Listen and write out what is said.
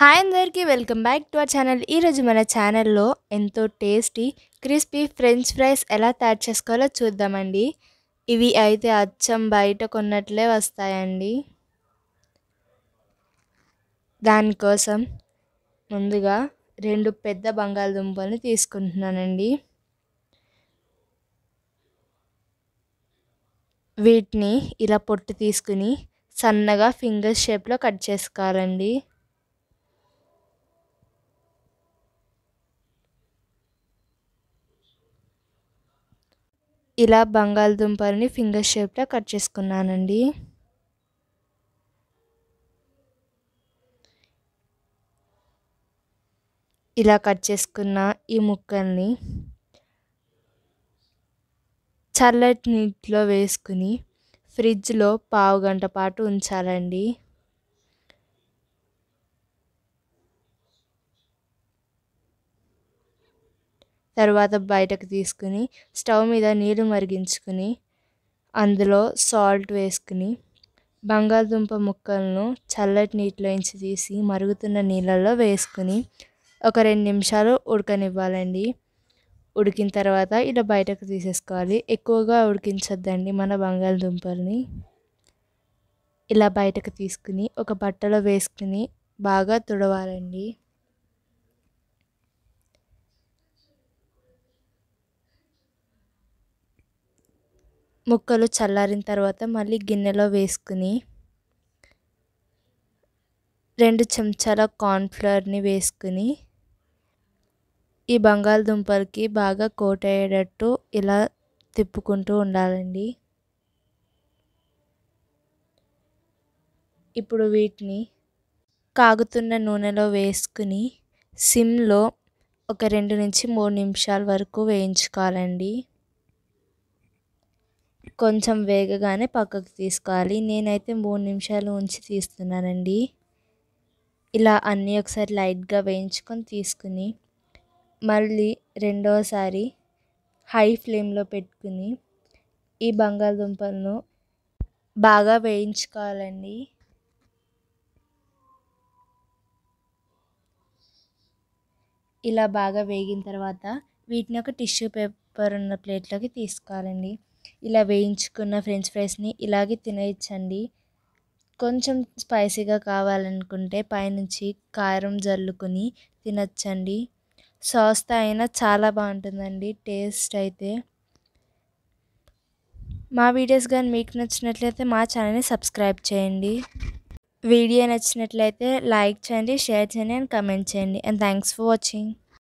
hi అందరికీ welcome back to our channel ఈరోజు మన ఛానల్లో ఎంతో టేస్టీ క్రిస్పీ ఫ్రెంచ్ ఫ్రైస్ ఎలా తయారు చేసుకోవాలో చూద్దామండి ఇవి అయితే అచ్చం బయట కొన్నట్లే వస్తాయండి దానికోసం ముందుగా రెండు పెద్ద బంగాళదుంపల్ని తీసుకుంటున్నానండి వీటిని ఇలా పొట్టు తీసుకుని సన్నగా ఫింగర్ షేప్లో కట్ చేసుకోవాలండి ఇలా బంగాళదుంపల్ని ఫింగర్ షేప్లో కట్ చేసుకున్నానండి ఇలా కట్ చేసుకున్న ఈ ముక్కల్ని చల్లటి నీటిలో వేసుకుని ఫ్రిడ్జ్లో పావు గంట పాటు ఉంచాలండి తర్వాత బయటకు తీసుకుని స్టవ్ మీద నీళ్ళు మరిగించుకుని అందులో సాల్ట్ వేసుకుని బంగాళదుంప ముక్కలను చల్లటి నీటిలోంచి తీసి మరుగుతున్న నీళ్ళల్లో వేసుకుని ఒక రెండు నిమిషాలు ఉడకనివ్వాలండి ఉడికిన తర్వాత ఇలా బయటకు తీసేసుకోవాలి ఎక్కువగా ఉడికించొద్దండి మన బంగాళదుంపల్ని ఇలా బయటకు తీసుకుని ఒక బట్టలో వేసుకుని బాగా తుడవాలండి ముక్కలు చల్లారిన తర్వాత మళ్ళీ గిన్నెలో వేసుకుని రెండు చెంచాల కార్న్ఫ్లవర్ని వేసుకుని ఈ బంగాళదుంపలకి బాగా కోట్ అయ్యేటట్టు ఇలా తిప్పుకుంటూ ఉండాలండి ఇప్పుడు వీటిని కాగుతున్న నూనెలో వేసుకుని సిమ్లో ఒక రెండు నుంచి మూడు నిమిషాల వరకు వేయించుకోవాలండి కొంచెం వేగగానే పక్కకు తీసుకోవాలి నేనైతే మూడు నిమిషాలు ఉంచి తీస్తున్నానండి ఇలా అన్నీ ఒకసారి లైట్గా వేయించుకొని తీసుకుని మళ్ళీ రెండోసారి హై ఫ్లేమ్లో పెట్టుకుని ఈ బంగాళదుంపలను బాగా వేయించుకోవాలండి ఇలా బాగా వేగిన తర్వాత వీటిని ఒక టిష్యూ పేపర్ ఉన్న ప్లేట్లోకి తీసుకోవాలండి ఇలా వేయించుకున్న ఫ్రెంచ్ ఫ్రైస్ని ఇలాగే తినేయచ్చండి కొంచెం స్పైసీగా కావాలనుకుంటే పైనుంచి కారం జల్లుకుని తినచ్చండి సాస్ అయినా చాలా బాగుంటుందండి టేస్ట్ అయితే మా వీడియోస్ కానీ మీకు నచ్చినట్లయితే మా ఛానల్ని సబ్స్క్రైబ్ చేయండి వీడియో నచ్చినట్లయితే లైక్ చేయండి షేర్ చేయండి అండ్ కమెంట్ చేయండి అండ్ థ్యాంక్స్ ఫర్ వాచింగ్